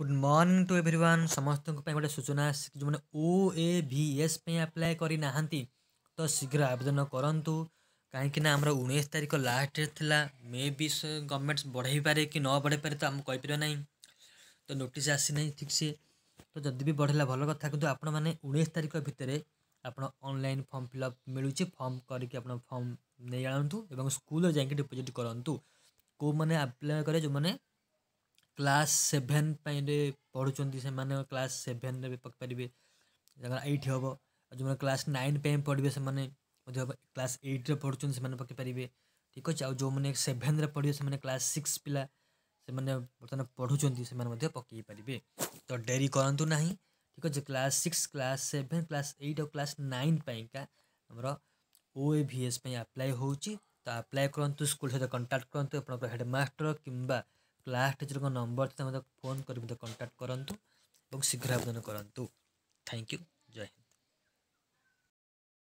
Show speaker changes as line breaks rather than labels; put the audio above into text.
good morning to everyone ସମସ୍ତଙ୍କ ପାଇଁ ଗୋଟେ ସୂଚନା ଆସିଛି ଯେଉଁମାନେ ଓ ଏ ଭି ଏସ୍ ପାଇଁ ଆପ୍ଲାଏ କରିନାହାନ୍ତି ତ ଶୀଘ୍ର ଆବେଦନ କରନ୍ତୁ କାହିଁକିନା ଆମର ଉଣେଇଶ ତାରିଖ ଲାଷ୍ଟ ଡେଟ୍ ଥିଲା ମେ ବି ଗଭର୍ଣ୍ଣମେଣ୍ଟ ବଢ଼ାଇ ପାରେ କି ନ ବଢ଼ାଇ ପାରେ ତ ଆମେ କହିପାରିବା ନାହିଁ ତ ନୋଟିସ୍ ଆସିନାହିଁ ଠିକ୍ସେ ତ ଯଦି ବି ବଢ଼ିଲା ଭଲ କଥା କିନ୍ତୁ ଆପଣମାନେ ଉଣେଇଶ ତାରିଖ ଭିତରେ ଆପଣ ଅନଲାଇନ୍ ଫର୍ମ ଫିଲ୍ଅପ୍ ମିଳୁଛି ଫର୍ମ କରିକି ଆପଣ ଫର୍ମ ନେଇ ଆଣନ୍ତୁ ଏବଂ ସ୍କୁଲରେ ଯାଇକି ଡିପୋଜିଟ୍ କରନ୍ତୁ କେଉଁମାନେ ଆପ୍ଲାଏ କରେ ଯେଉଁମାନେ କ୍ଲାସ୍ ସେଭେନ୍ ପାଇଁରେ ପଢ଼ୁଛନ୍ତି ସେମାନେ କ୍ଲାସ୍ ସେଭେନ୍ରେ ବି ପଢ଼ିପାରିବେ ତାଙ୍କର ଏଇଟ୍ ହେବ ଆଉ ଯେଉଁମାନେ କ୍ଲାସ୍ ନାଇନ୍ ପାଇଁ ପଢ଼ିବେ ସେମାନେ ମଧ୍ୟ କ୍ଲାସ୍ ଏଇଟ୍ରେ ପଢ଼ୁଛନ୍ତି ସେମାନେ ପକାଇପାରିବେ ଠିକ୍ ଅଛି ଆଉ ଯେଉଁମାନେ ସେଭେନ୍ରେ ପଢ଼ିବେ ସେମାନେ କ୍ଲାସ୍ ସିକ୍ସ ପିଲା ସେମାନେ ବର୍ତ୍ତମାନ ପଢ଼ୁଛନ୍ତି ସେମାନେ ମଧ୍ୟ ପକାଇ ପାରିବେ ତ ଡେରି କରନ୍ତୁ ନାହିଁ ଠିକ୍ ଅଛି class six class seven class eight ଆଉ କ୍ଲାସ୍ ନାଇନ୍ ପାଇଁକା ଆମର ଓ ଏ ଭି ଏସ୍ ପାଇଁ ଆପ୍ଲାଏ ହେଉଛି ତ ଆପ୍ଲାଏ କରନ୍ତୁ ସ୍କୁଲ୍ ସହିତ କଣ୍ଟାକ୍ଟ କରନ୍ତୁ ଆପଣଙ୍କର ହେଡ଼ମାଷ୍ଟର କିମ୍ବା କ୍ଲାସ୍ ଟିଚର୍ଙ୍କ ନମ୍ବର ମୋତେ ଫୋନ୍
କରି ମୋତେ କଣ୍ଟାକ୍ଟ କରନ୍ତୁ ଏବଂ ଶୀଘ୍ର ଆବେଦନ କରନ୍ତୁ ଥ୍ୟାଙ୍କ ୟୁ